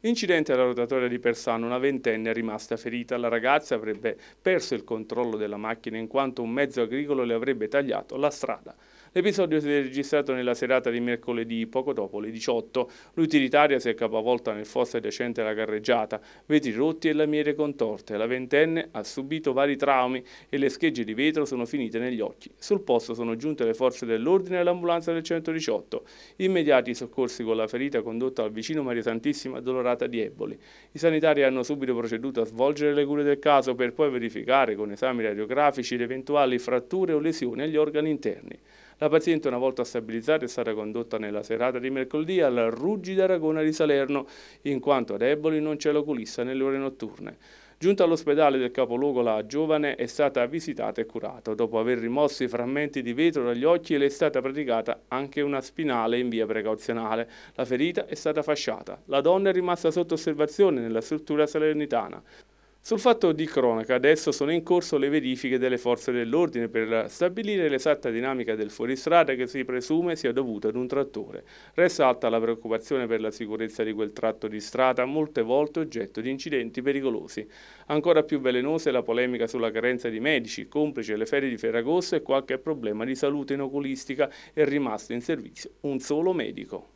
Incidente alla rotatoria di Persano, una ventenne è rimasta ferita. La ragazza avrebbe perso il controllo della macchina in quanto un mezzo agricolo le avrebbe tagliato la strada. L'episodio si è registrato nella serata di mercoledì, poco dopo le 18. L'utilitaria si è capovolta nel fosso adiacente alla carreggiata, vetri rotti e lamiere contorte. La ventenne ha subito vari traumi e le schegge di vetro sono finite negli occhi. Sul posto sono giunte le forze dell'ordine e l'ambulanza del 118. Immediati i soccorsi con la ferita condotta al vicino Maria Santissima addolorata di Eboli. I sanitari hanno subito proceduto a svolgere le cure del caso per poi verificare con esami radiografici le eventuali fratture o lesioni agli organi interni. La paziente una volta stabilizzata è stata condotta nella serata di mercoledì al Ruggi d'Aragona di Salerno, in quanto ad Eboli non c'è l'oculista nelle ore notturne. Giunta all'ospedale del capoluogo la giovane è stata visitata e curata. Dopo aver rimosso i frammenti di vetro dagli occhi le è stata praticata anche una spinale in via precauzionale. La ferita è stata fasciata. La donna è rimasta sotto osservazione nella struttura salernitana. Sul fatto di cronaca adesso sono in corso le verifiche delle forze dell'ordine per stabilire l'esatta dinamica del fuoristrada che si presume sia dovuta ad un trattore. Resta alta la preoccupazione per la sicurezza di quel tratto di strada, molte volte oggetto di incidenti pericolosi. Ancora più velenosa è la polemica sulla carenza di medici, complice le ferie di Ferragosto e qualche problema di salute in oculistica è rimasto in servizio un solo medico.